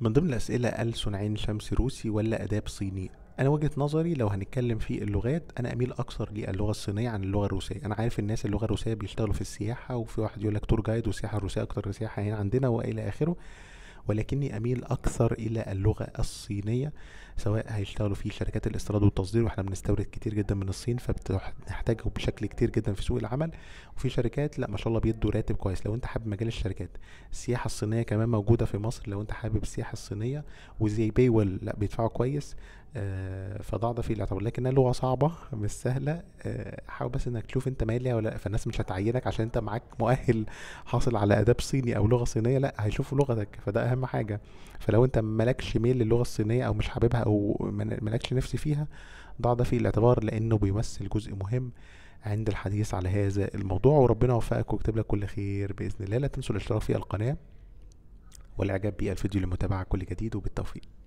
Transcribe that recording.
من ضمن الأسئلة قال صنعين شمس روسي ولا آداب صيني؟ أنا وجهة نظري لو هنتكلم في اللغات أنا أميل أكثر للغة الصينية عن اللغة الروسية، أنا عارف الناس اللغة الروسية بيشتغلوا في السياحة وفي واحد يقول لك تور جايد والسياحة الروسية أكتر سياحة هنا عندنا وإلى آخره، ولكني أميل أكثر إلى اللغة الصينية سواء هيشتغلوا في شركات الاستيراد والتصدير واحنا بنستورد كتير جدا من الصين فبنحتاجه بشكل كتير جدا في سوق العمل وفي شركات لا ما شاء الله بيدوا راتب كويس لو انت حابب مجال الشركات السياحة الصينية كمان موجودة في مصر لو انت حابب السياحة الصينية وزي باي لا بيدفعوا كويس آه، فضع ده في الاعتبار لكنها لغه صعبه مش سهله آه، حاول بس انك تشوف انت مالي ليها ولا لا فالناس مش هتعينك عشان انت معاك مؤهل حاصل على اداب صيني او لغه صينيه لا هيشوفوا لغتك فده اهم حاجه فلو انت مالكش ميل للغه الصينيه او مش حاببها او مالكش نفس فيها ضع ده في الاعتبار لانه بيمثل جزء مهم عند الحديث على هذا الموضوع وربنا يوفقك ويكتب لك كل خير باذن الله لا تنسوا الاشتراك في القناه والاعجاب بالفيديو لمتابعه كل جديد وبالتوفيق